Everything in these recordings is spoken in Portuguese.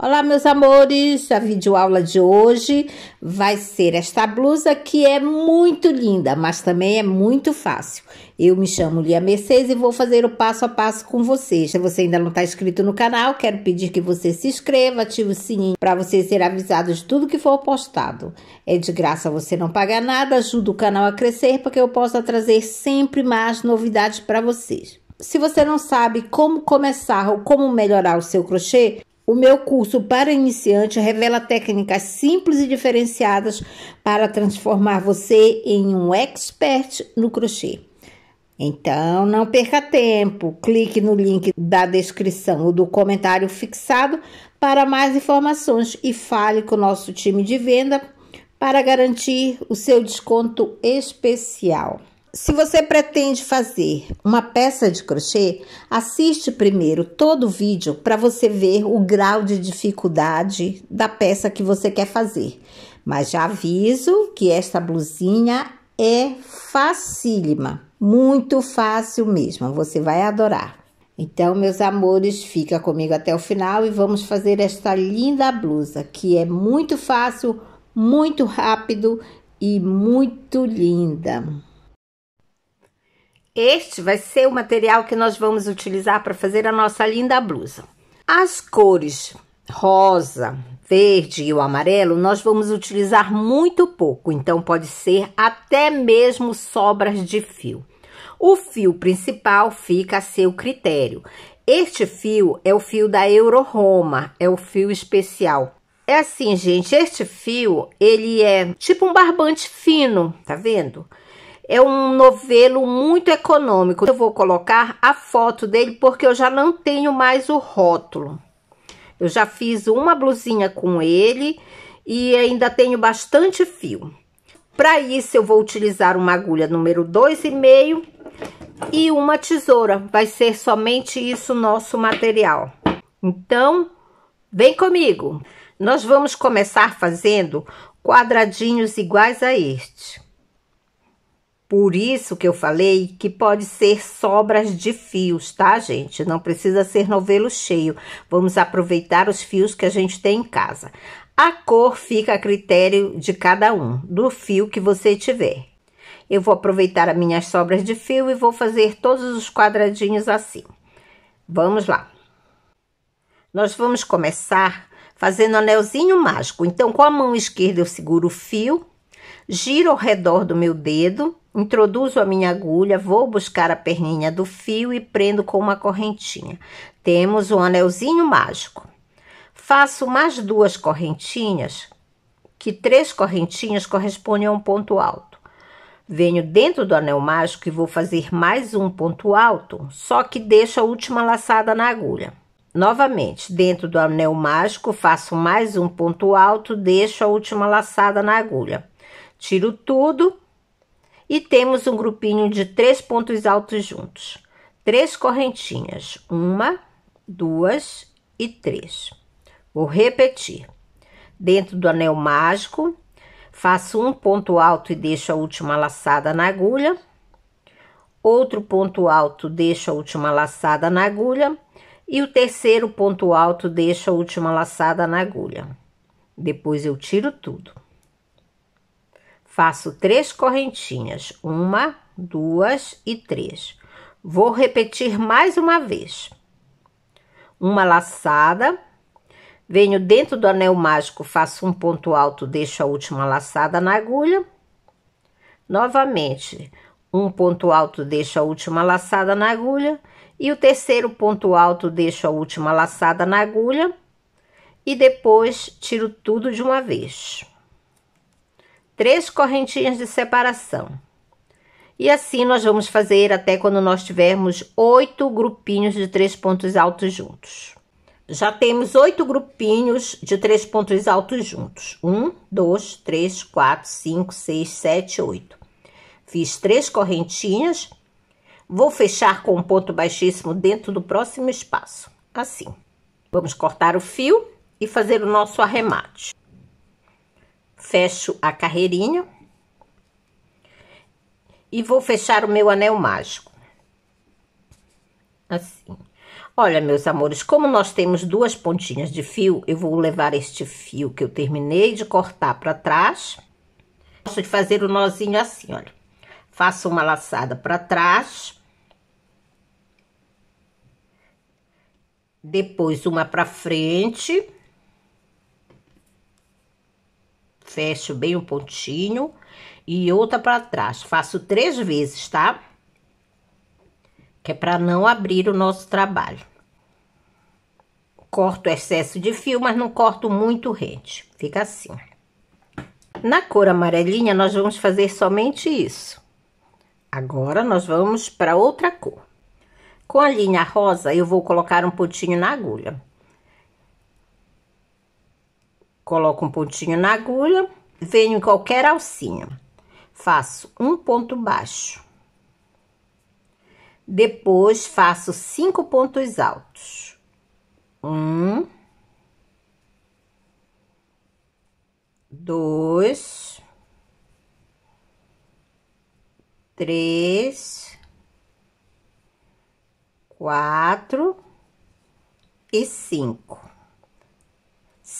Olá, meus amores! A videoaula de hoje vai ser esta blusa que é muito linda, mas também é muito fácil. Eu me chamo Lia Mercedes e vou fazer o passo a passo com vocês. Se você ainda não está inscrito no canal, quero pedir que você se inscreva, ative o sininho para você ser avisado de tudo que for postado. É de graça, você não paga nada, ajuda o canal a crescer para que eu possa trazer sempre mais novidades para vocês. Se você não sabe como começar ou como melhorar o seu crochê, o meu curso para iniciante revela técnicas simples e diferenciadas para transformar você em um expert no crochê. Então, não perca tempo. Clique no link da descrição ou do comentário fixado para mais informações e fale com o nosso time de venda para garantir o seu desconto especial. Se você pretende fazer uma peça de crochê, assiste primeiro todo o vídeo para você ver o grau de dificuldade da peça que você quer fazer. Mas já aviso que esta blusinha é facílima, muito fácil mesmo, você vai adorar. Então, meus amores, fica comigo até o final e vamos fazer esta linda blusa, que é muito fácil, muito rápido e muito linda. Este vai ser o material que nós vamos utilizar para fazer a nossa linda blusa. As cores rosa, verde e o amarelo nós vamos utilizar muito pouco, então pode ser até mesmo sobras de fio. O fio principal fica a seu critério. Este fio é o fio da Euroroma, é o fio especial. É assim, gente, este fio, ele é tipo um barbante fino, tá vendo? É um novelo muito econômico. Eu vou colocar a foto dele porque eu já não tenho mais o rótulo. Eu já fiz uma blusinha com ele e ainda tenho bastante fio. Para isso, eu vou utilizar uma agulha número 2,5 e uma tesoura. Vai ser somente isso nosso material. Então, vem comigo. Nós vamos começar fazendo quadradinhos iguais a este. Por isso que eu falei que pode ser sobras de fios, tá, gente? Não precisa ser novelo cheio. Vamos aproveitar os fios que a gente tem em casa. A cor fica a critério de cada um, do fio que você tiver. Eu vou aproveitar as minhas sobras de fio e vou fazer todos os quadradinhos assim. Vamos lá. Nós vamos começar fazendo anelzinho mágico. Então, com a mão esquerda eu seguro o fio, giro ao redor do meu dedo Introduzo a minha agulha, vou buscar a perninha do fio e prendo com uma correntinha. Temos um anelzinho mágico. Faço mais duas correntinhas, que três correntinhas correspondem a um ponto alto. Venho dentro do anel mágico e vou fazer mais um ponto alto, só que deixo a última laçada na agulha. Novamente, dentro do anel mágico, faço mais um ponto alto, deixo a última laçada na agulha. Tiro tudo e temos um grupinho de três pontos altos juntos. Três correntinhas, uma, duas e três. Vou repetir. Dentro do anel mágico, faço um ponto alto e deixo a última laçada na agulha. Outro ponto alto, deixo a última laçada na agulha. E o terceiro ponto alto, deixo a última laçada na agulha. Depois eu tiro tudo. Faço três correntinhas, uma, duas e três. Vou repetir mais uma vez. Uma laçada, venho dentro do anel mágico, faço um ponto alto, deixo a última laçada na agulha. Novamente, um ponto alto, deixo a última laçada na agulha. E o terceiro ponto alto, deixo a última laçada na agulha. E depois tiro tudo de uma vez três correntinhas de separação. E assim nós vamos fazer até quando nós tivermos oito grupinhos de três pontos altos juntos. Já temos oito grupinhos de três pontos altos juntos. Um, dois, três, quatro, cinco, seis, sete, oito. Fiz três correntinhas. Vou fechar com um ponto baixíssimo dentro do próximo espaço, assim. Vamos cortar o fio e fazer o nosso arremate fecho a carreirinha e vou fechar o meu anel mágico. Assim. Olha, meus amores, como nós temos duas pontinhas de fio, eu vou levar este fio que eu terminei de cortar para trás. Gosto de fazer o nozinho assim, olha. Faço uma laçada para trás. Depois uma para frente. fecho bem o pontinho e outra para trás. Faço três vezes, tá? Que é para não abrir o nosso trabalho. Corto o excesso de fio, mas não corto muito rente. Fica assim. Na cor amarelinha, nós vamos fazer somente isso. Agora, nós vamos para outra cor. Com a linha rosa, eu vou colocar um pontinho na agulha. Coloco um pontinho na agulha, venho em qualquer alcinha. Faço um ponto baixo. Depois, faço cinco pontos altos. Um. Dois. Três. Quatro. E cinco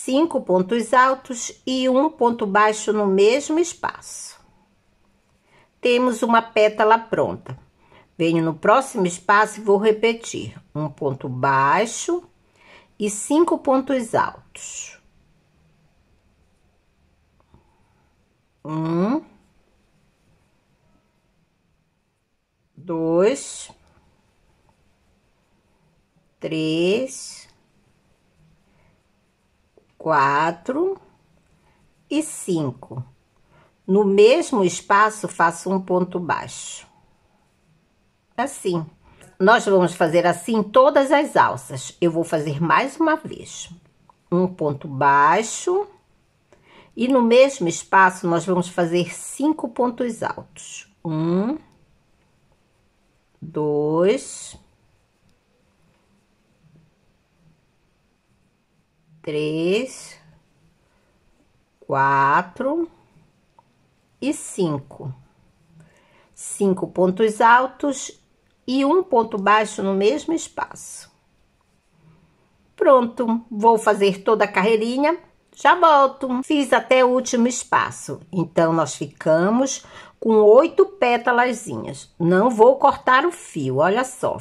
cinco pontos altos e um ponto baixo no mesmo espaço. Temos uma pétala pronta. Venho no próximo espaço e vou repetir: um ponto baixo e cinco pontos altos. Um, dois, três, quatro e cinco. No mesmo espaço, faço um ponto baixo. Assim. Nós vamos fazer assim todas as alças. Eu vou fazer mais uma vez. Um ponto baixo. E no mesmo espaço, nós vamos fazer cinco pontos altos. Um, dois, três, quatro e cinco. Cinco pontos altos e um ponto baixo no mesmo espaço. Pronto, vou fazer toda a carreirinha, já volto. Fiz até o último espaço, então nós ficamos com oito pétalazinhas. Não vou cortar o fio, olha só.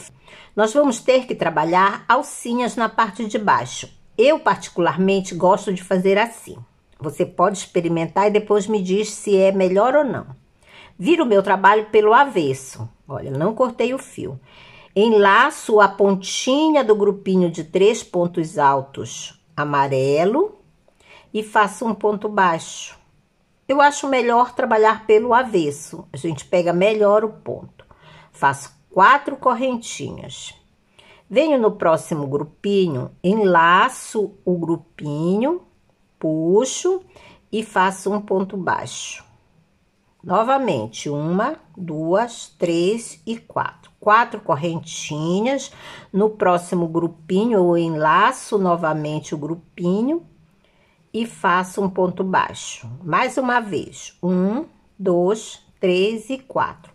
Nós vamos ter que trabalhar alcinhas na parte de baixo. Eu, particularmente, gosto de fazer assim. Você pode experimentar e depois me diz se é melhor ou não. Viro o meu trabalho pelo avesso. Olha, não cortei o fio. Enlaço a pontinha do grupinho de três pontos altos amarelo e faço um ponto baixo. Eu acho melhor trabalhar pelo avesso. A gente pega melhor o ponto. Faço quatro correntinhas. Venho no próximo grupinho, enlaço o grupinho, puxo e faço um ponto baixo. Novamente, uma, duas, três e quatro. Quatro correntinhas. No próximo grupinho, eu enlaço novamente o grupinho e faço um ponto baixo. Mais uma vez, um, dois, três e quatro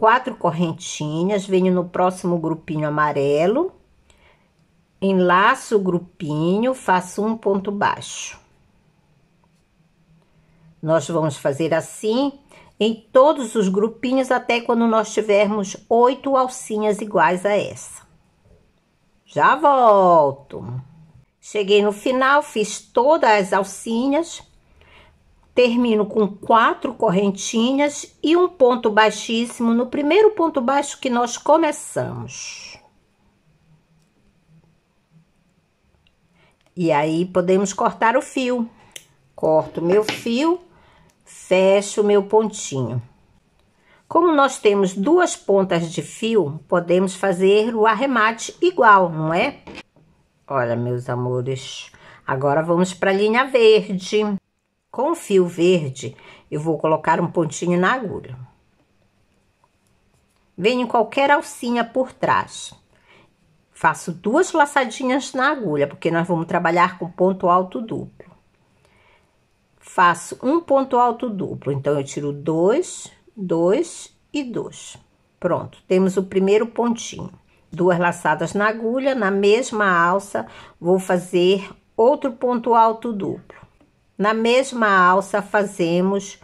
quatro correntinhas, venho no próximo grupinho amarelo, enlaço o grupinho, faço um ponto baixo. Nós vamos fazer assim em todos os grupinhos até quando nós tivermos oito alcinhas iguais a essa. Já volto. Cheguei no final, fiz todas as alcinhas, termino com quatro correntinhas e um ponto baixíssimo no primeiro ponto baixo que nós começamos. E aí podemos cortar o fio. Corto meu fio, fecho meu pontinho. Como nós temos duas pontas de fio, podemos fazer o arremate igual, não é? Olha, meus amores, agora vamos para a linha verde. Com o fio verde, eu vou colocar um pontinho na agulha. Venho em qualquer alcinha por trás. Faço duas laçadinhas na agulha, porque nós vamos trabalhar com ponto alto duplo. Faço um ponto alto duplo, então eu tiro dois, dois e dois. Pronto, temos o primeiro pontinho. Duas laçadas na agulha, na mesma alça, vou fazer outro ponto alto duplo. Na mesma alça fazemos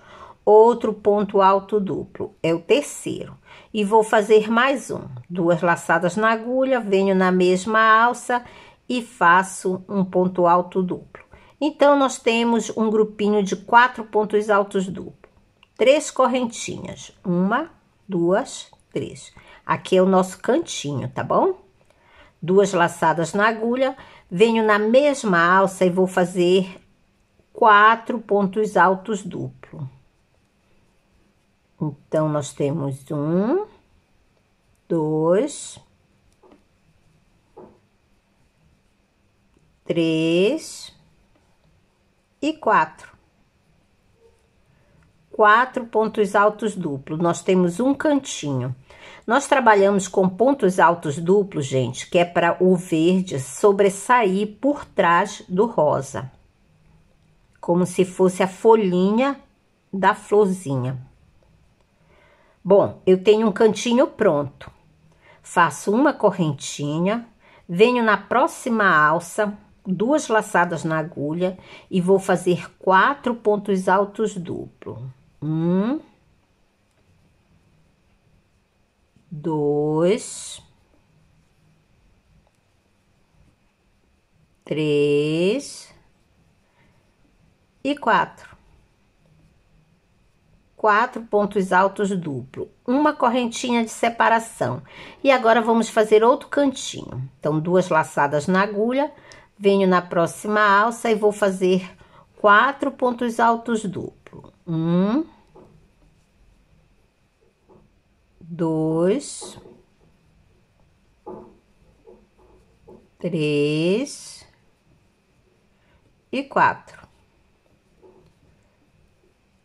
outro ponto alto duplo, é o terceiro. E vou fazer mais um, duas laçadas na agulha, venho na mesma alça e faço um ponto alto duplo. Então, nós temos um grupinho de quatro pontos altos duplo, três correntinhas, uma, duas, três. Aqui é o nosso cantinho, tá bom? Duas laçadas na agulha, venho na mesma alça e vou fazer quatro pontos altos duplo. Então, nós temos um, dois, três e quatro. Quatro pontos altos duplos. Nós temos um cantinho. Nós trabalhamos com pontos altos duplos, gente, que é para o verde sobressair por trás do rosa como se fosse a folhinha da florzinha. Bom, eu tenho um cantinho pronto. Faço uma correntinha, venho na próxima alça, duas laçadas na agulha e vou fazer quatro pontos altos duplo. Um, dois, três, e 4. Quatro pontos altos duplo, uma correntinha de separação. E agora vamos fazer outro cantinho. Então, duas laçadas na agulha, venho na próxima alça e vou fazer quatro pontos altos duplo. Um, dois, três e quatro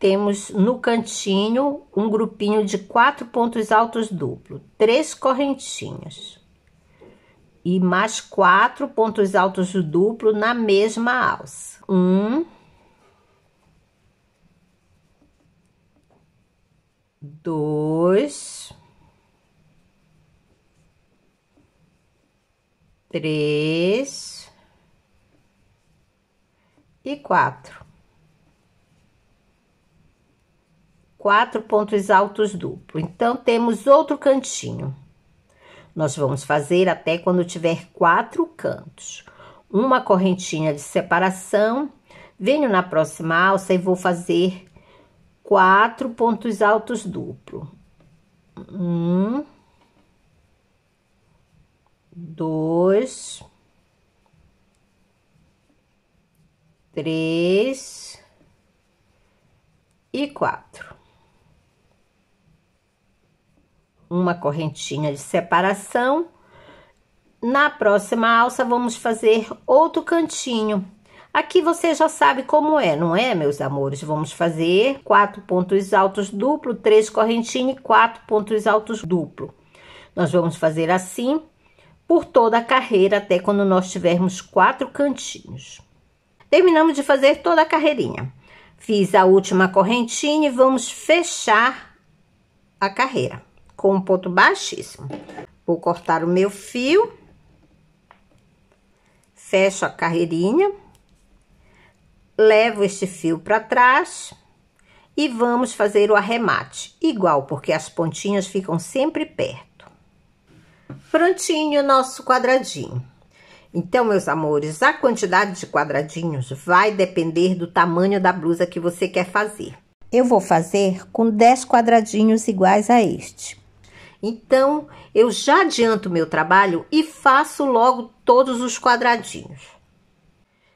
temos no cantinho um grupinho de quatro pontos altos duplo, três correntinhas e mais quatro pontos altos duplo na mesma alça. Um, dois, três e quatro. quatro pontos altos duplo. Então, temos outro cantinho. Nós vamos fazer até quando tiver quatro cantos. Uma correntinha de separação. Venho na próxima alça e vou fazer quatro pontos altos duplo. Um, dois, três e quatro. uma correntinha de separação. Na próxima alça, vamos fazer outro cantinho. Aqui você já sabe como é, não é, meus amores? Vamos fazer quatro pontos altos duplo, três correntinhas e quatro pontos altos duplo. Nós vamos fazer assim por toda a carreira até quando nós tivermos quatro cantinhos. Terminamos de fazer toda a carreirinha. Fiz a última correntinha e vamos fechar a carreira com um ponto baixíssimo. Vou cortar o meu fio. Fecho a carreirinha. Levo este fio para trás. E vamos fazer o arremate. Igual, porque as pontinhas ficam sempre perto. Prontinho nosso quadradinho. Então, meus amores, a quantidade de quadradinhos vai depender do tamanho da blusa que você quer fazer. Eu vou fazer com 10 quadradinhos iguais a este. Então, eu já adianto meu trabalho e faço logo todos os quadradinhos.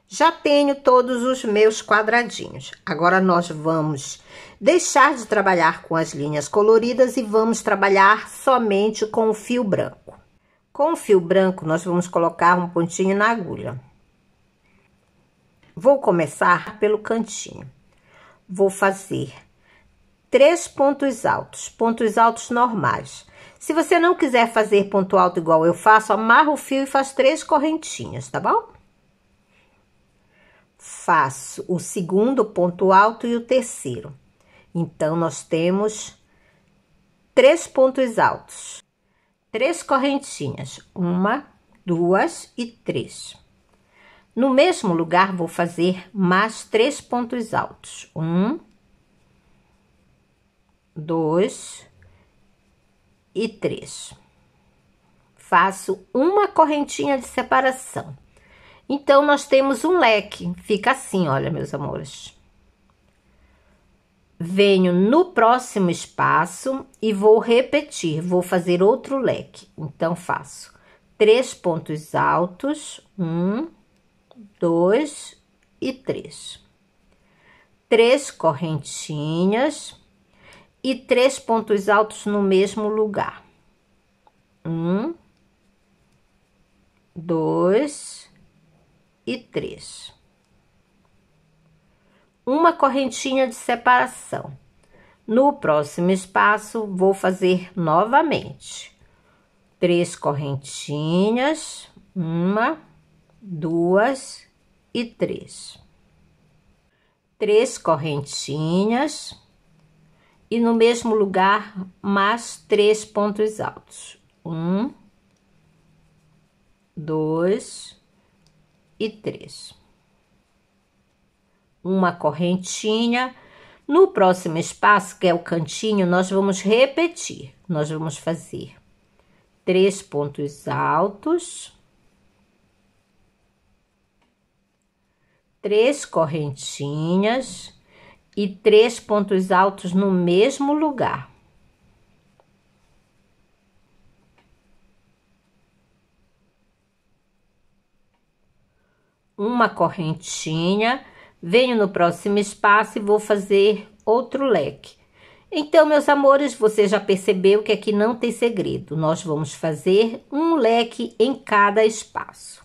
Já tenho todos os meus quadradinhos. Agora nós vamos deixar de trabalhar com as linhas coloridas e vamos trabalhar somente com o fio branco. Com o fio branco, nós vamos colocar um pontinho na agulha. Vou começar pelo cantinho. Vou fazer três pontos altos, pontos altos normais. Se você não quiser fazer ponto alto igual eu faço, amarra o fio e faz três correntinhas, tá bom? Faço o segundo ponto alto e o terceiro. Então, nós temos três pontos altos, três correntinhas, uma, duas e três. No mesmo lugar, vou fazer mais três pontos altos. Um, dois, e 3. Faço uma correntinha de separação. Então, nós temos um leque. Fica assim, olha, meus amores. Venho no próximo espaço e vou repetir. Vou fazer outro leque. Então, faço três pontos altos. Um, dois e três. Três correntinhas e três pontos altos no mesmo lugar. Um, dois e três. Uma correntinha de separação. No próximo espaço, vou fazer novamente três correntinhas, uma, duas e três. Três correntinhas e no mesmo lugar mais três pontos altos. Um, dois e três. Uma correntinha. No próximo espaço, que é o cantinho, nós vamos repetir. Nós vamos fazer três pontos altos. Três correntinhas e três pontos altos no mesmo lugar. Uma correntinha, venho no próximo espaço e vou fazer outro leque. Então, meus amores, você já percebeu que aqui não tem segredo. Nós vamos fazer um leque em cada espaço.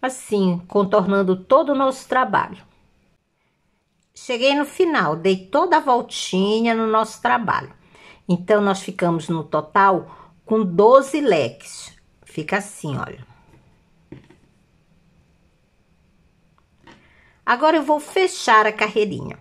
Assim, contornando todo o nosso trabalho. Cheguei no final, dei toda a voltinha no nosso trabalho. Então, nós ficamos no total com 12 leques. Fica assim, olha. Agora eu vou fechar a carreirinha.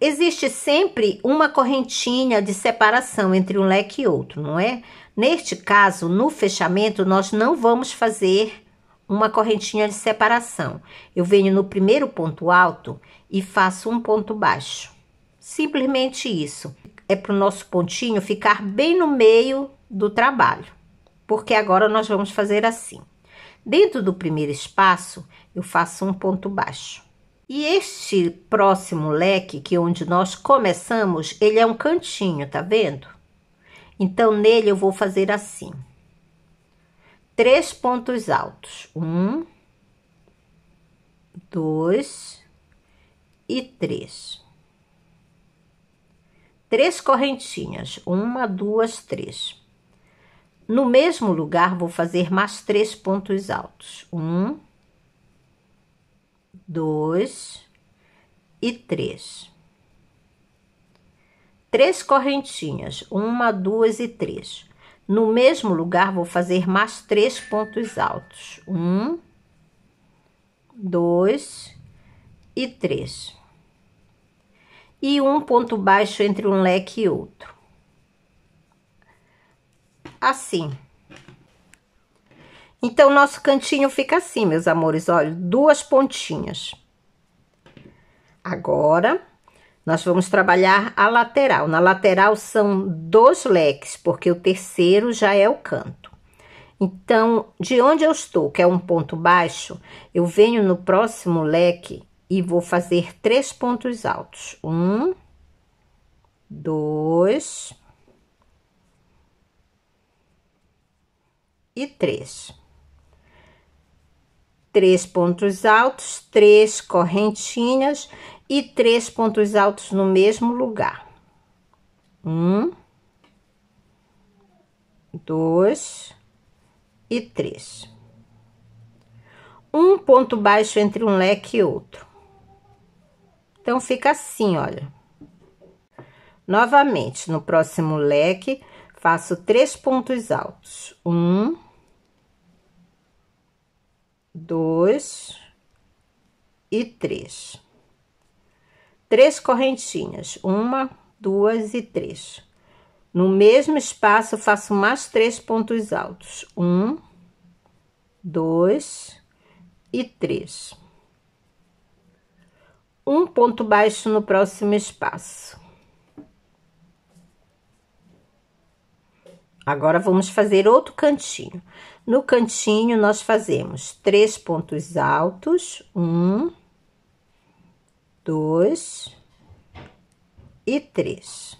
Existe sempre uma correntinha de separação entre um leque e outro, não é? Neste caso, no fechamento, nós não vamos fazer uma correntinha de separação. Eu venho no primeiro ponto alto e faço um ponto baixo. Simplesmente isso. É para o nosso pontinho ficar bem no meio do trabalho, porque agora nós vamos fazer assim. Dentro do primeiro espaço, eu faço um ponto baixo. E este próximo leque, que é onde nós começamos, ele é um cantinho, tá vendo? Então, nele eu vou fazer assim três pontos altos. Um, dois e três. Três correntinhas. Uma, duas, três. No mesmo lugar, vou fazer mais três pontos altos. Um, dois e três. Três correntinhas. Uma, duas e três no mesmo lugar, vou fazer mais três pontos altos. Um, dois e três. E um ponto baixo entre um leque e outro. Assim. Então, nosso cantinho fica assim, meus amores. Olha, duas pontinhas. Agora, nós vamos trabalhar a lateral. Na lateral são dois leques, porque o terceiro já é o canto. Então, de onde eu estou, que é um ponto baixo, eu venho no próximo leque e vou fazer três pontos altos. Um, dois e três. Três pontos altos, três correntinhas e três pontos altos no mesmo lugar. Um, dois e três. Um ponto baixo entre um leque e outro. Então, fica assim, olha. Novamente, no próximo leque, faço três pontos altos. Um, dois e três três correntinhas, uma, duas e três. No mesmo espaço, faço mais três pontos altos: um, dois e três. Um ponto baixo no próximo espaço. Agora, vamos fazer outro cantinho. No cantinho, nós fazemos três pontos altos: um, dois e três.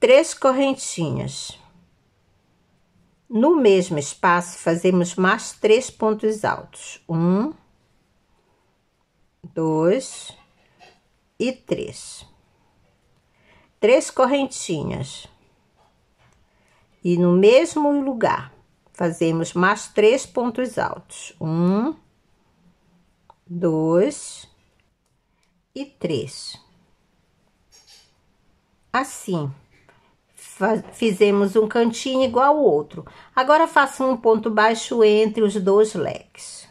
Três correntinhas. No mesmo espaço, fazemos mais três pontos altos. Um, dois e três. Três correntinhas. E no mesmo lugar, fazemos mais três pontos altos. Um, dois e três. Assim, fizemos um cantinho igual ao outro. Agora, faça um ponto baixo entre os dois leques.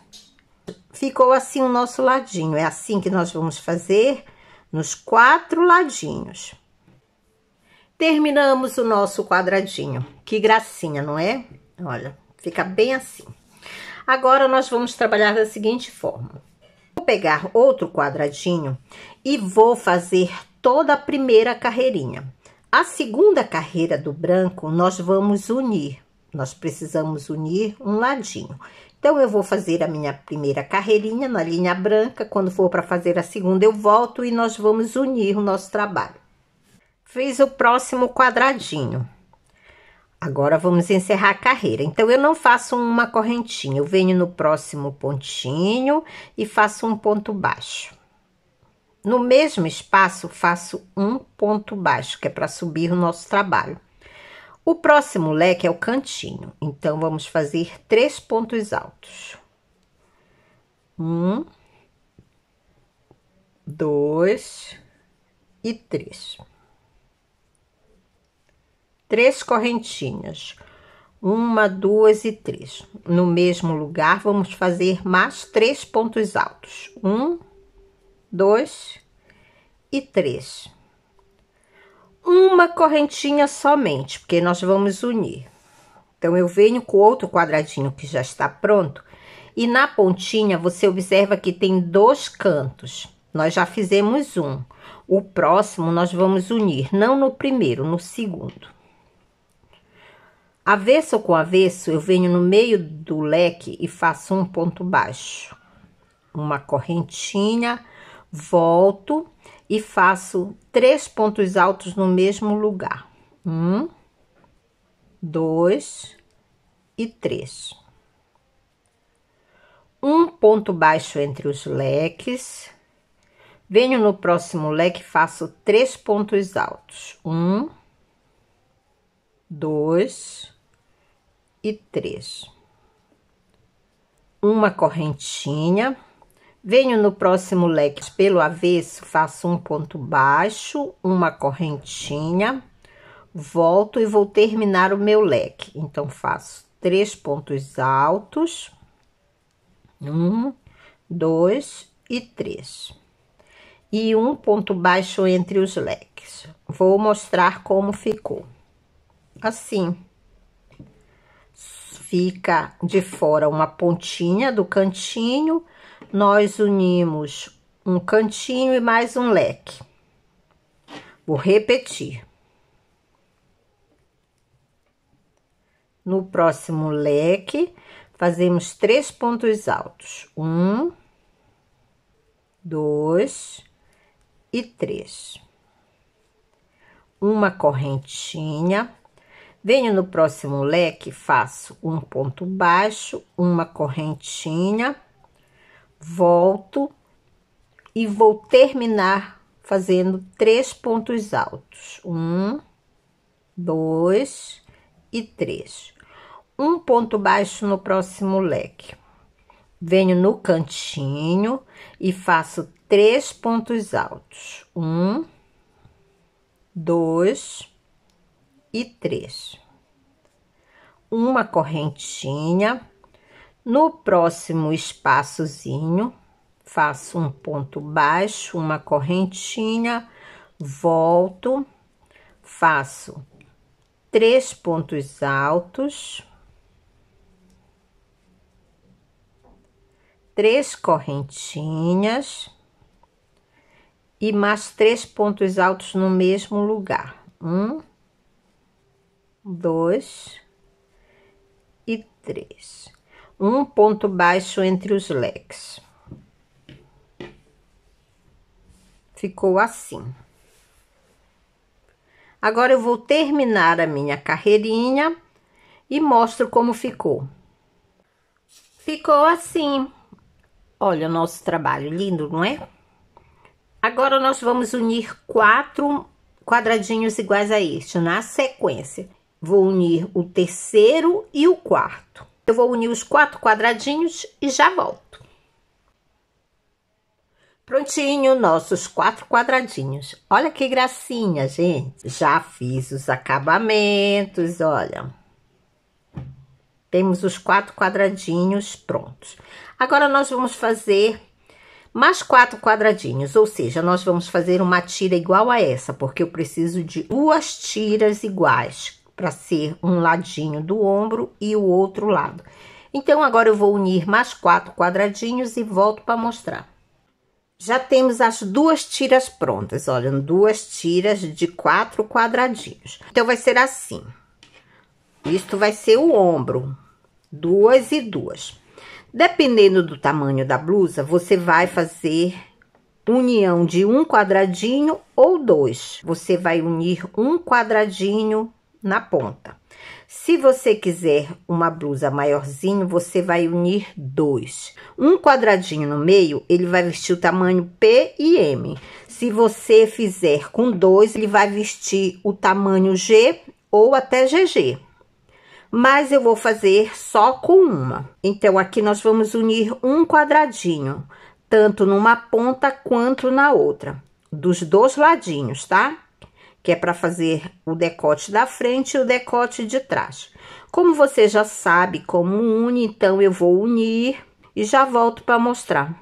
Ficou assim o nosso ladinho. É assim que nós vamos fazer nos quatro ladinhos. Terminamos o nosso quadradinho. Que gracinha, não é? Olha, fica bem assim. Agora, nós vamos trabalhar da seguinte forma pegar outro quadradinho e vou fazer toda a primeira carreirinha. A segunda carreira do branco, nós vamos unir. Nós precisamos unir um ladinho. Então, eu vou fazer a minha primeira carreirinha na linha branca. Quando for para fazer a segunda, eu volto e nós vamos unir o nosso trabalho. Fiz o próximo quadradinho. Agora vamos encerrar a carreira. Então, eu não faço uma correntinha, eu venho no próximo pontinho e faço um ponto baixo. No mesmo espaço, faço um ponto baixo, que é para subir o nosso trabalho. O próximo leque é o cantinho, então vamos fazer três pontos altos. Um, dois e três três correntinhas. Uma, duas e três. No mesmo lugar, vamos fazer mais três pontos altos. Um, dois e três. Uma correntinha somente, porque nós vamos unir. Então, eu venho com outro quadradinho que já está pronto. E na pontinha, você observa que tem dois cantos. Nós já fizemos um. O próximo, nós vamos unir, não no primeiro, no segundo. Avesso com avesso, eu venho no meio do leque e faço um ponto baixo. Uma correntinha, volto e faço três pontos altos no mesmo lugar. Um, dois e três. Um ponto baixo entre os leques. Venho no próximo leque faço três pontos altos. Um, dois e três. Uma correntinha. Venho no próximo leque pelo avesso, faço um ponto baixo, uma correntinha, volto e vou terminar o meu leque. Então, faço três pontos altos. Um, dois e três. E um ponto baixo entre os leques. Vou mostrar como ficou. Assim fica de fora uma pontinha do cantinho, nós unimos um cantinho e mais um leque. Vou repetir. No próximo leque, fazemos três pontos altos. Um, dois e três. Uma correntinha Venho no próximo leque, faço um ponto baixo, uma correntinha, volto e vou terminar fazendo três pontos altos. Um, dois e três. Um ponto baixo no próximo leque. Venho no cantinho e faço três pontos altos. Um, dois e três. Uma correntinha. No próximo espaçozinho, faço um ponto baixo, uma correntinha, volto, faço três pontos altos, três correntinhas e mais três pontos altos no mesmo lugar. Um, dois e três. Um ponto baixo entre os leques. Ficou assim. Agora, eu vou terminar a minha carreirinha e mostro como ficou. Ficou assim. Olha o nosso trabalho, lindo, não é? Agora, nós vamos unir quatro quadradinhos iguais a este na sequência. Vou unir o terceiro e o quarto. Eu vou unir os quatro quadradinhos e já volto. Prontinho, nossos quatro quadradinhos. Olha que gracinha, gente. Já fiz os acabamentos, olha. Temos os quatro quadradinhos prontos. Agora, nós vamos fazer mais quatro quadradinhos, ou seja, nós vamos fazer uma tira igual a essa, porque eu preciso de duas tiras iguais, para ser um ladinho do ombro e o outro lado. Então, agora eu vou unir mais quatro quadradinhos e volto para mostrar. Já temos as duas tiras prontas, olha, duas tiras de quatro quadradinhos. Então, vai ser assim. Isto vai ser o ombro, duas e duas. Dependendo do tamanho da blusa, você vai fazer união de um quadradinho ou dois. Você vai unir um quadradinho na ponta. Se você quiser uma blusa maiorzinho, você vai unir dois. Um quadradinho no meio, ele vai vestir o tamanho P e M. Se você fizer com dois, ele vai vestir o tamanho G ou até GG. Mas eu vou fazer só com uma. Então, aqui nós vamos unir um quadradinho, tanto numa ponta quanto na outra, dos dois ladinhos, tá? que é para fazer o decote da frente e o decote de trás. Como você já sabe como une, então eu vou unir e já volto para mostrar.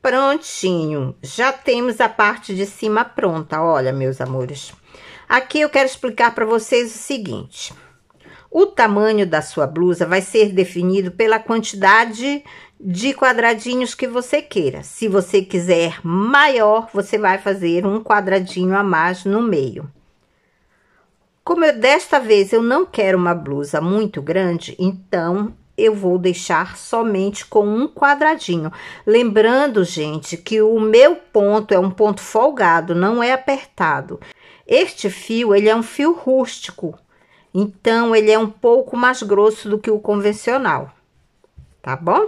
Prontinho, já temos a parte de cima pronta, olha, meus amores. Aqui eu quero explicar para vocês o seguinte. O tamanho da sua blusa vai ser definido pela quantidade de quadradinhos que você queira. Se você quiser maior, você vai fazer um quadradinho a mais no meio. Como eu, desta vez eu não quero uma blusa muito grande, então eu vou deixar somente com um quadradinho. Lembrando, gente, que o meu ponto é um ponto folgado, não é apertado. Este fio, ele é um fio rústico, então, ele é um pouco mais grosso do que o convencional, tá bom?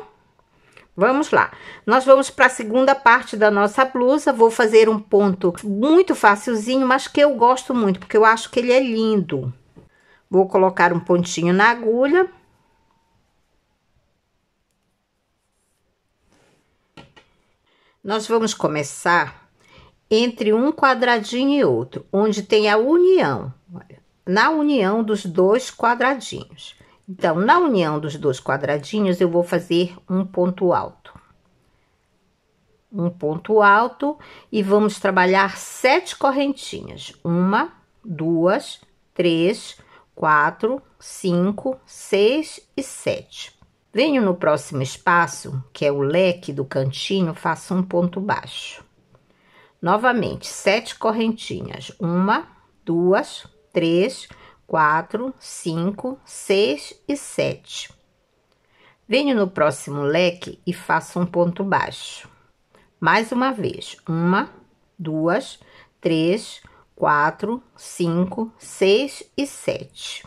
Vamos lá. Nós vamos para a segunda parte da nossa blusa. Vou fazer um ponto muito facilzinho, mas que eu gosto muito, porque eu acho que ele é lindo. Vou colocar um pontinho na agulha. Nós vamos começar entre um quadradinho e outro, onde tem a união na união dos dois quadradinhos. Então, na união dos dois quadradinhos, eu vou fazer um ponto alto. Um ponto alto e vamos trabalhar sete correntinhas. Uma, duas, três, quatro, cinco, seis e sete. Venho no próximo espaço, que é o leque do cantinho, faço um ponto baixo. Novamente, sete correntinhas. Uma, duas, 3, 4, 5, 6 e 7. Venho no próximo leque e faço um ponto baixo. Mais uma vez, uma, duas, três, quatro, cinco, seis e sete.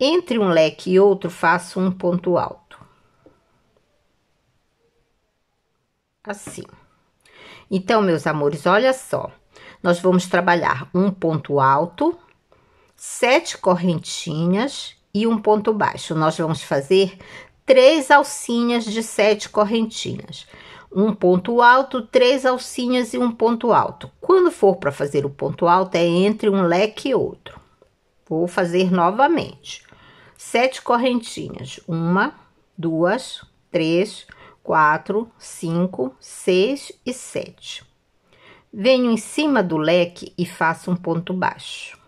Entre um leque e outro, faço um ponto alto. Assim. Então, meus amores, olha só nós vamos trabalhar um ponto alto, sete correntinhas e um ponto baixo. Nós vamos fazer três alcinhas de sete correntinhas. Um ponto alto, três alcinhas e um ponto alto. Quando for para fazer o ponto alto, é entre um leque e outro. Vou fazer novamente. Sete correntinhas. Uma, duas, três, quatro, cinco, seis e sete venho em cima do leque e faço um ponto baixo.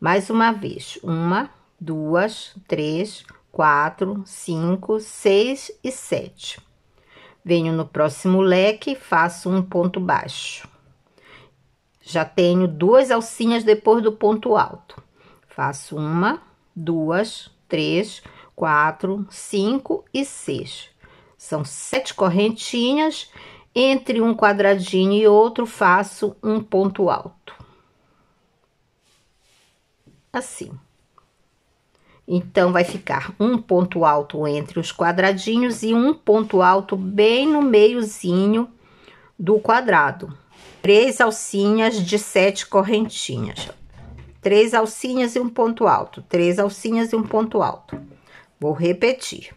Mais uma vez, uma, duas, três, quatro, cinco, seis e sete. Venho no próximo leque e faço um ponto baixo. Já tenho duas alcinhas depois do ponto alto. Faço uma, duas, três, quatro, cinco e seis. São sete correntinhas entre um quadradinho e outro, faço um ponto alto. Assim. Então, vai ficar um ponto alto entre os quadradinhos e um ponto alto bem no meiozinho do quadrado. Três alcinhas de sete correntinhas. Três alcinhas e um ponto alto. Três alcinhas e um ponto alto. Vou repetir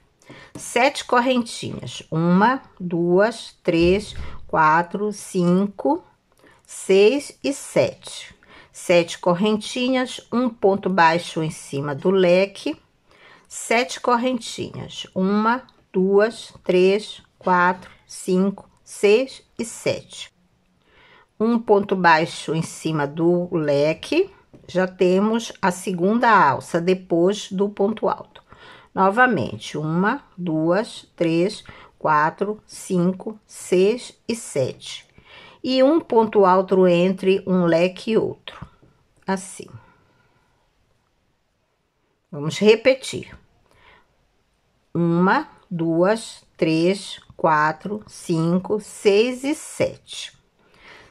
sete correntinhas. Uma, duas, três, quatro, cinco, seis e sete. Sete correntinhas, um ponto baixo em cima do leque. Sete correntinhas. Uma, duas, três, quatro, cinco, seis e sete. Um ponto baixo em cima do leque. Já temos a segunda alça depois do ponto alto. Novamente, uma, duas, três, quatro, cinco, seis e sete. E um ponto alto entre um leque e outro. Assim. Vamos repetir. Uma, duas, três, quatro, cinco, seis e sete.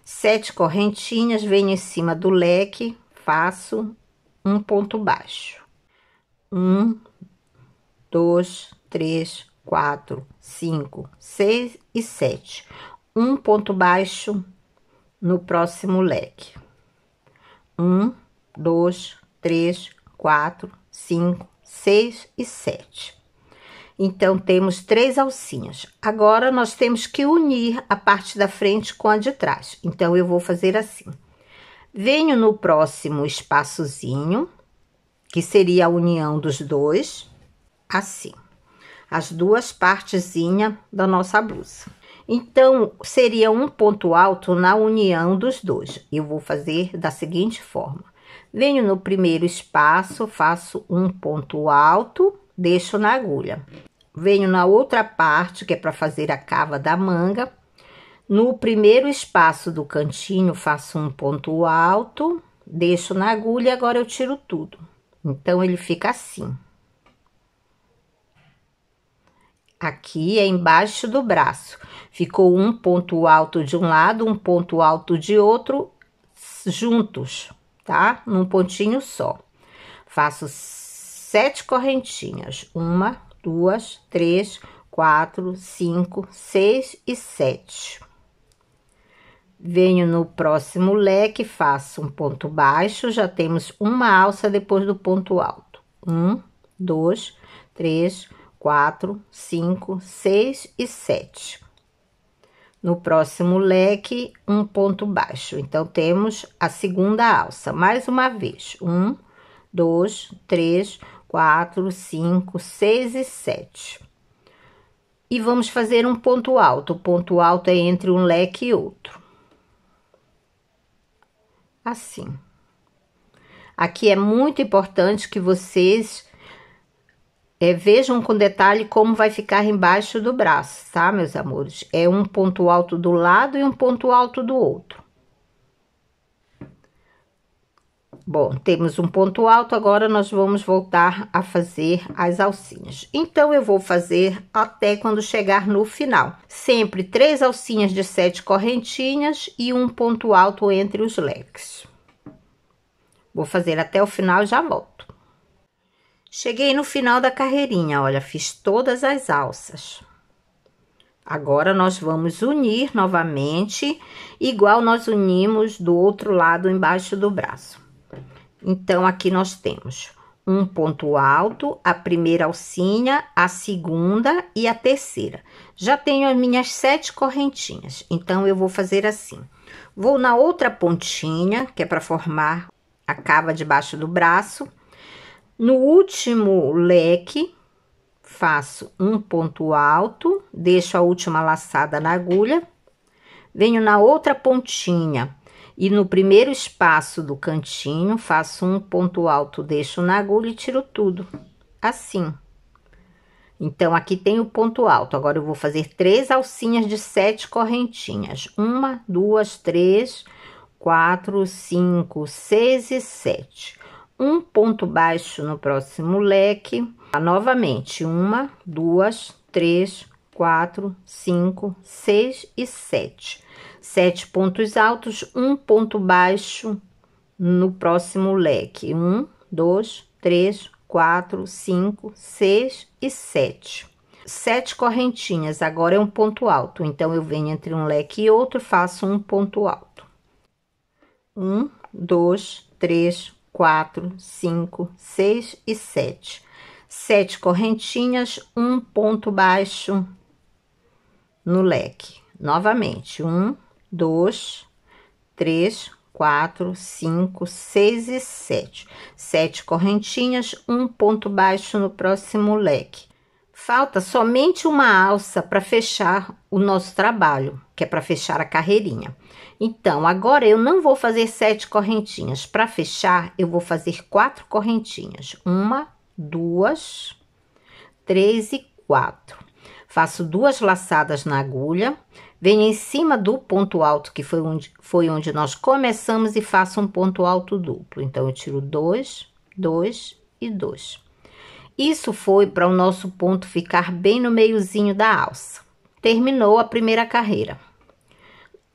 Sete correntinhas, venho em cima do leque, faço um ponto baixo. Um, 2, 3, 4, 5, 6 e 7. Um ponto baixo no próximo leque. 1, 2, 3, 4, 5, 6 e 7. Então, temos três alcinhas. Agora, nós temos que unir a parte da frente com a de trás. Então, eu vou fazer assim. Venho no próximo espaçozinho, que seria a união dos dois assim, as duas partezinhas da nossa blusa. Então, seria um ponto alto na união dos dois. Eu vou fazer da seguinte forma. Venho no primeiro espaço, faço um ponto alto, deixo na agulha. Venho na outra parte, que é para fazer a cava da manga. No primeiro espaço do cantinho, faço um ponto alto, deixo na agulha, agora eu tiro tudo. Então, ele fica assim. Aqui é embaixo do braço. Ficou um ponto alto de um lado, um ponto alto de outro, juntos, tá? Num pontinho só. Faço sete correntinhas. Uma, duas, três, quatro, cinco, seis e sete. Venho no próximo leque, faço um ponto baixo, já temos uma alça depois do ponto alto. Um, dois, três, quatro 4, 5, 6 e 7. No próximo leque, um ponto baixo. Então, temos a segunda alça. Mais uma vez. 1, 2, 3, 4, 5, 6 e 7. E vamos fazer um ponto alto. O ponto alto é entre um leque e outro. Assim. Aqui é muito importante que vocês é, vejam com detalhe como vai ficar embaixo do braço, tá, meus amores? É um ponto alto do lado e um ponto alto do outro. Bom, temos um ponto alto, agora nós vamos voltar a fazer as alcinhas. Então, eu vou fazer até quando chegar no final. Sempre três alcinhas de sete correntinhas e um ponto alto entre os leques. Vou fazer até o final e já volto. Cheguei no final da carreirinha, olha, fiz todas as alças. Agora, nós vamos unir novamente, igual nós unimos do outro lado embaixo do braço. Então, aqui nós temos um ponto alto, a primeira alcinha, a segunda e a terceira. Já tenho as minhas sete correntinhas, então eu vou fazer assim. Vou na outra pontinha, que é para formar a cava debaixo do braço, no último leque, faço um ponto alto, deixo a última laçada na agulha, venho na outra pontinha e no primeiro espaço do cantinho faço um ponto alto, deixo na agulha e tiro tudo, assim. Então, aqui tem o ponto alto. Agora, eu vou fazer três alcinhas de sete correntinhas. Uma, duas, três, quatro, cinco, seis e sete um ponto baixo no próximo leque, tá, novamente uma, duas, três, quatro, cinco, seis e sete. Sete pontos altos, um ponto baixo no próximo leque. Um, dois, três, quatro, cinco, seis e sete. Sete correntinhas, agora é um ponto alto, então eu venho entre um leque e outro, faço um ponto alto. Um, dois, três, 4, 5, 6 e 7. 7 correntinhas, um ponto baixo no leque. Novamente, 1, 2, 3, 4, 5, 6 e 7. 7 correntinhas, um ponto baixo no próximo leque. Falta somente uma alça para fechar o nosso trabalho, que é para fechar a carreirinha. Então, agora eu não vou fazer sete correntinhas. Para fechar, eu vou fazer quatro correntinhas. Uma, duas, três e quatro. Faço duas laçadas na agulha, venho em cima do ponto alto, que foi onde, foi onde nós começamos, e faço um ponto alto duplo. Então, eu tiro dois, dois e dois. Isso foi para o nosso ponto ficar bem no meiozinho da alça. Terminou a primeira carreira.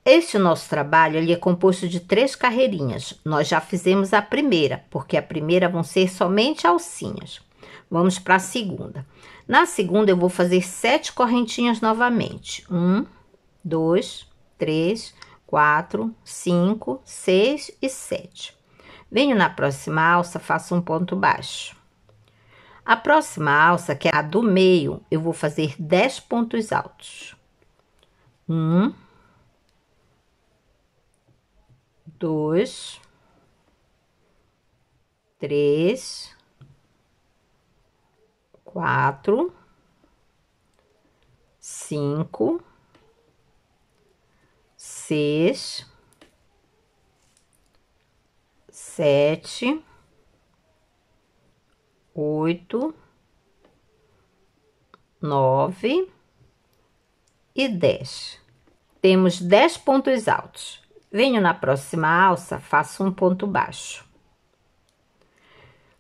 Este nosso trabalho ele é composto de três carreirinhas. Nós já fizemos a primeira, porque a primeira vão ser somente alcinhas. Vamos para a segunda. Na segunda, eu vou fazer sete correntinhas novamente. Um, dois, três, quatro, cinco, seis e sete. Venho na próxima alça, faço um ponto baixo. A próxima alça, que é a do meio, eu vou fazer dez pontos altos. Um, dois, três, quatro, cinco, seis, sete, oito, nove e dez. Temos dez pontos altos. Venho na próxima alça, faço um ponto baixo.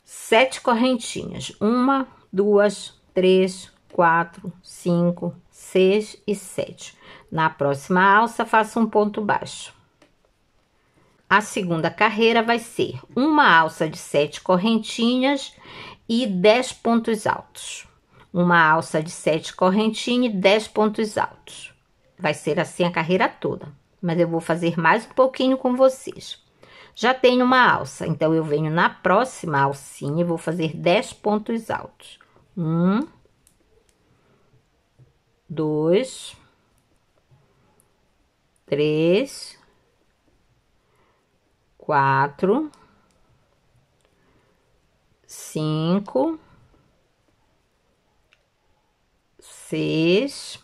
Sete correntinhas. Uma, duas, três, quatro, cinco, seis e sete. Na próxima alça, faço um ponto baixo. A segunda carreira vai ser uma alça de sete correntinhas e dez pontos altos. Uma alça de sete correntinhas e dez pontos altos. Vai ser assim a carreira toda mas eu vou fazer mais um pouquinho com vocês. Já tenho uma alça, então eu venho na próxima alcinha e vou fazer 10 pontos altos. Um, dois, três, quatro, cinco, seis,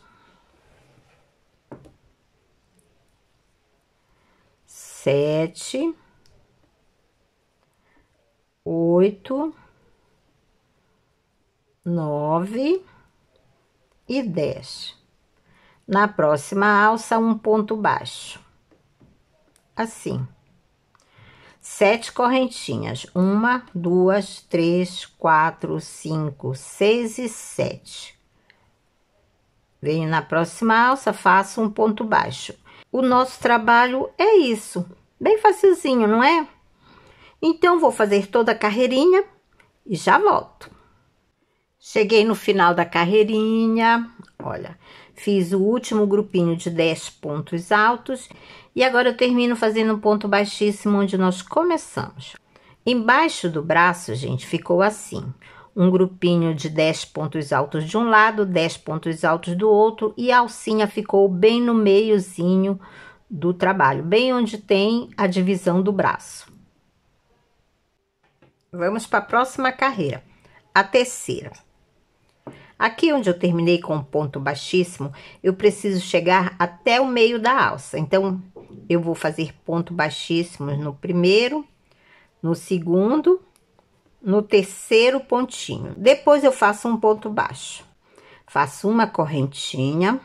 sete, oito, nove e dez. Na próxima alça, um ponto baixo. Assim. Sete correntinhas. Uma, duas, três, quatro, cinco, seis e sete. Venho na próxima alça, faço um ponto baixo o nosso trabalho é isso. Bem facilzinho, não é? Então vou fazer toda a carreirinha e já volto. Cheguei no final da carreirinha, olha, fiz o último grupinho de 10 pontos altos e agora eu termino fazendo um ponto baixíssimo onde nós começamos. Embaixo do braço, gente, ficou assim um grupinho de 10 pontos altos de um lado, 10 pontos altos do outro, e a alcinha ficou bem no meiozinho do trabalho, bem onde tem a divisão do braço. Vamos para a próxima carreira, a terceira. Aqui onde eu terminei com um ponto baixíssimo, eu preciso chegar até o meio da alça. Então, eu vou fazer ponto baixíssimo no primeiro, no segundo no terceiro pontinho. Depois eu faço um ponto baixo. Faço uma correntinha.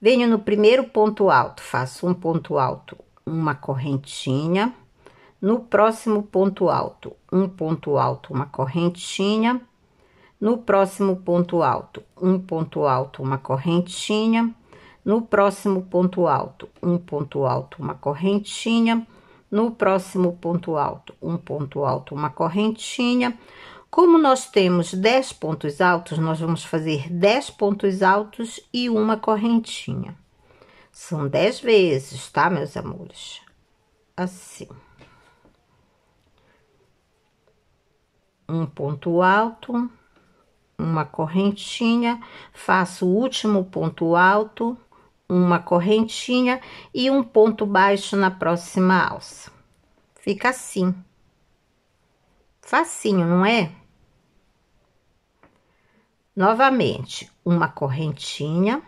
Venho no primeiro ponto alto, faço um ponto alto, uma correntinha. No próximo ponto alto, um ponto alto, uma correntinha. No próximo ponto alto, um ponto alto, uma correntinha. No próximo ponto alto, um ponto alto, uma correntinha. No próximo ponto alto, um ponto alto, uma correntinha. Como nós temos 10 pontos altos, nós vamos fazer 10 pontos altos e uma correntinha. São 10 vezes, tá, meus amores? Assim. Um ponto alto, uma correntinha, faço o último ponto alto uma correntinha e um ponto baixo na próxima alça. Fica assim. Facinho, não é? Novamente, uma correntinha.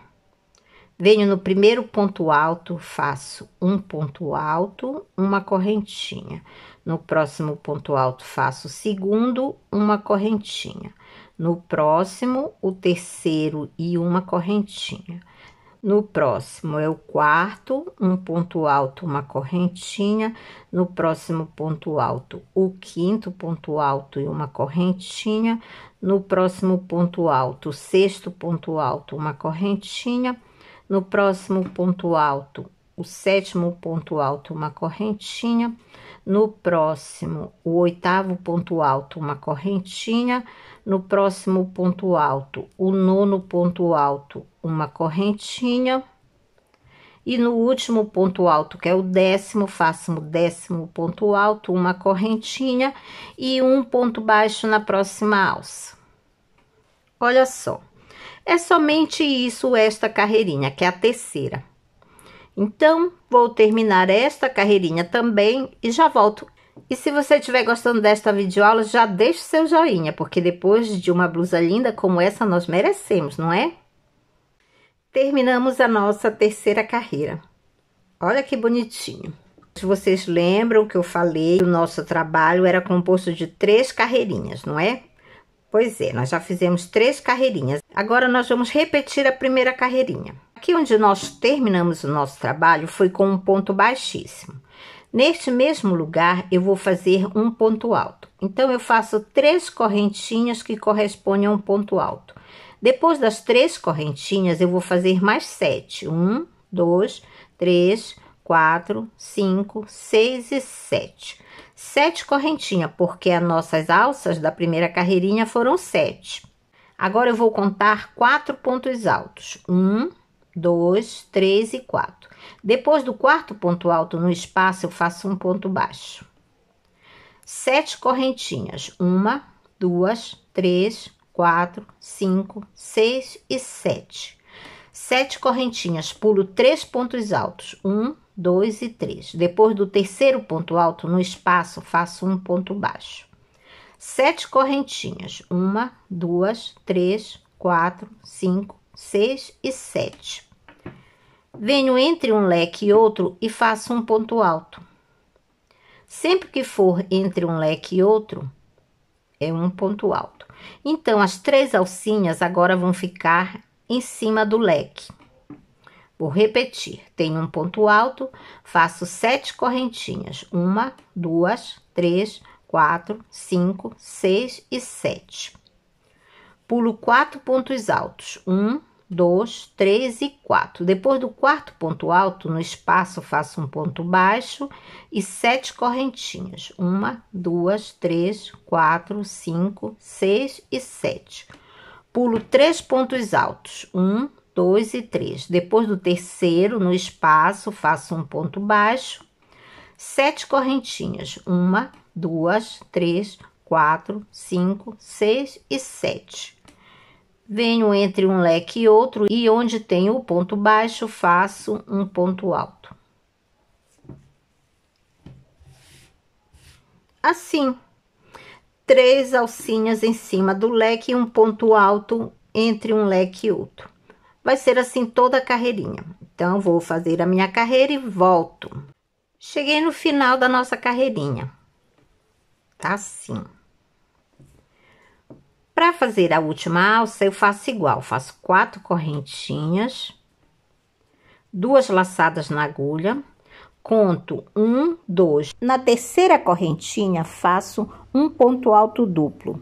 Venho no primeiro ponto alto, faço um ponto alto, uma correntinha. No próximo ponto alto, faço o segundo, uma correntinha. No próximo, o terceiro e uma correntinha no próximo é o quarto, um ponto alto, uma correntinha. No próximo ponto alto, o quinto ponto alto e uma correntinha. No próximo ponto alto, o sexto ponto alto, uma correntinha. No próximo ponto alto, o sétimo ponto alto, uma correntinha. No próximo, o oitavo ponto alto, uma correntinha no próximo ponto alto, o nono ponto alto, uma correntinha. E no último ponto alto, que é o décimo, faço o décimo ponto alto, uma correntinha e um ponto baixo na próxima alça. Olha só, é somente isso esta carreirinha, que é a terceira. Então, vou terminar esta carreirinha também e já volto e se você estiver gostando desta videoaula, já deixe seu joinha, porque depois de uma blusa linda como essa, nós merecemos, não é? Terminamos a nossa terceira carreira. Olha que bonitinho. Vocês lembram que eu falei que o nosso trabalho era composto de três carreirinhas, não é? Pois é, nós já fizemos três carreirinhas. Agora nós vamos repetir a primeira carreirinha. Aqui onde nós terminamos o nosso trabalho foi com um ponto baixíssimo. Neste mesmo lugar, eu vou fazer um ponto alto. Então, eu faço três correntinhas que correspondem a um ponto alto. Depois das três correntinhas, eu vou fazer mais sete. Um, dois, três, quatro, cinco, seis e sete. Sete correntinhas, porque as nossas alças da primeira carreirinha foram sete. Agora, eu vou contar quatro pontos altos. Um, dois, três e quatro. Depois do quarto ponto alto no espaço, eu faço um ponto baixo. Sete correntinhas: uma, duas, três, quatro, cinco, seis e sete. Sete correntinhas, pulo três pontos altos: um, dois e três. Depois do terceiro ponto alto no espaço, faço um ponto baixo. Sete correntinhas: uma, duas, três, quatro, cinco, seis e sete Venho entre um leque e outro e faço um ponto alto. Sempre que for entre um leque e outro, é um ponto alto. Então, as três alcinhas agora vão ficar em cima do leque. Vou repetir: tenho um ponto alto, faço sete correntinhas: uma, duas, três, quatro, cinco, seis e sete. Pulo quatro pontos altos: um, 2, 3 e 4. Depois do quarto ponto alto, no espaço faço um ponto baixo e sete correntinhas. Uma, duas, três, quatro, cinco, seis e sete. Pulo três pontos altos. Um, dois e três. Depois do terceiro, no espaço, faço um ponto baixo. Sete correntinhas. Uma, duas, três, quatro, cinco, seis e sete Venho entre um leque e outro, e onde tem o ponto baixo, faço um ponto alto. Assim, três alcinhas em cima do leque e um ponto alto entre um leque e outro. Vai ser assim toda a carreirinha. Então, vou fazer a minha carreira e volto. Cheguei no final da nossa carreirinha. Tá assim. Para fazer a última alça, eu faço igual, faço quatro correntinhas, duas laçadas na agulha, conto um, dois. Na terceira correntinha, faço um ponto alto duplo,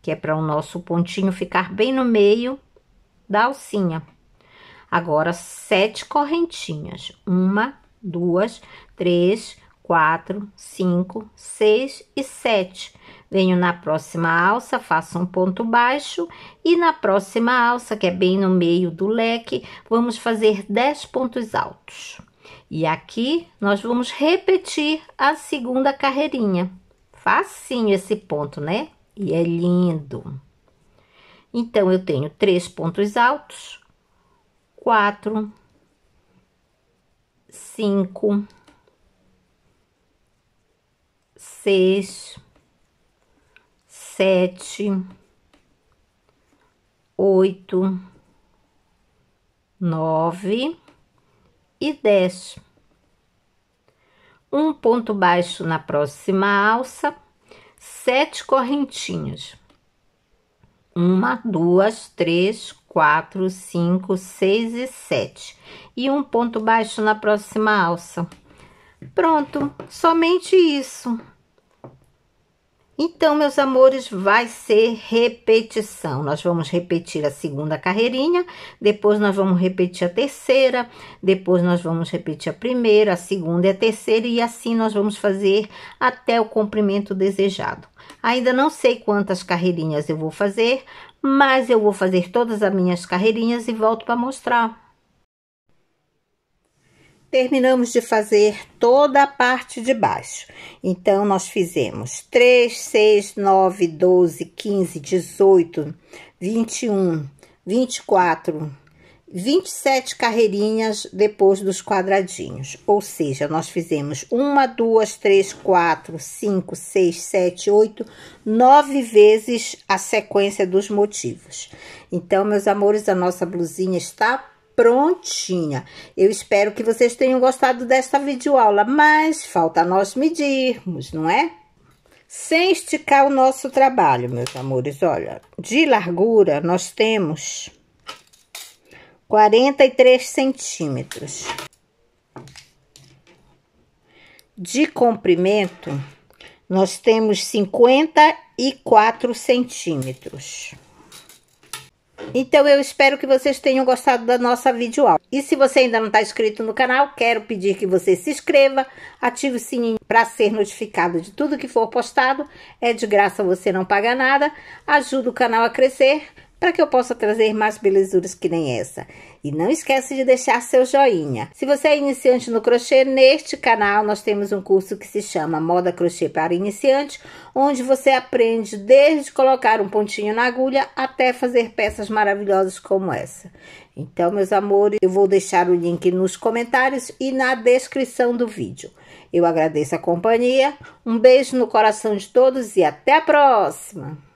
que é para o nosso pontinho ficar bem no meio da alcinha. Agora, sete correntinhas, uma, duas, três, quatro, cinco, seis e sete venho na próxima alça, faço um ponto baixo e na próxima alça, que é bem no meio do leque, vamos fazer 10 pontos altos. E aqui nós vamos repetir a segunda carreirinha. Facinho esse ponto, né? E é lindo. Então, eu tenho três pontos altos, quatro, cinco, seis, sete, oito, nove e dez. Um ponto baixo na próxima alça, sete correntinhas. Uma, duas, três, quatro, cinco, seis e sete. E um ponto baixo na próxima alça. Pronto, somente isso. Então, meus amores, vai ser repetição. Nós vamos repetir a segunda carreirinha, depois nós vamos repetir a terceira, depois nós vamos repetir a primeira, a segunda e a terceira, e assim nós vamos fazer até o comprimento desejado. Ainda não sei quantas carreirinhas eu vou fazer, mas eu vou fazer todas as minhas carreirinhas e volto para mostrar terminamos de fazer toda a parte de baixo. Então, nós fizemos 3, 6, 9, 12, 15, 18, 21, 24, 27 carreirinhas depois dos quadradinhos. Ou seja, nós fizemos uma, duas, três, quatro, cinco, seis, sete, oito, nove vezes a sequência dos motivos. Então, meus amores, a nossa blusinha está prontinha. Eu espero que vocês tenham gostado desta videoaula, mas falta nós medirmos, não é? Sem esticar o nosso trabalho, meus amores, olha, de largura nós temos 43 centímetros. De comprimento, nós temos 54 centímetros. Então eu espero que vocês tenham gostado da nossa videoaula. E se você ainda não está inscrito no canal, quero pedir que você se inscreva, ative o sininho para ser notificado de tudo que for postado. É de graça, você não paga nada. Ajuda o canal a crescer para que eu possa trazer mais belezuras que nem essa. E não esquece de deixar seu joinha. Se você é iniciante no crochê, neste canal nós temos um curso que se chama Moda Crochê para Iniciantes, onde você aprende desde colocar um pontinho na agulha até fazer peças maravilhosas como essa. Então, meus amores, eu vou deixar o link nos comentários e na descrição do vídeo. Eu agradeço a companhia, um beijo no coração de todos e até a próxima!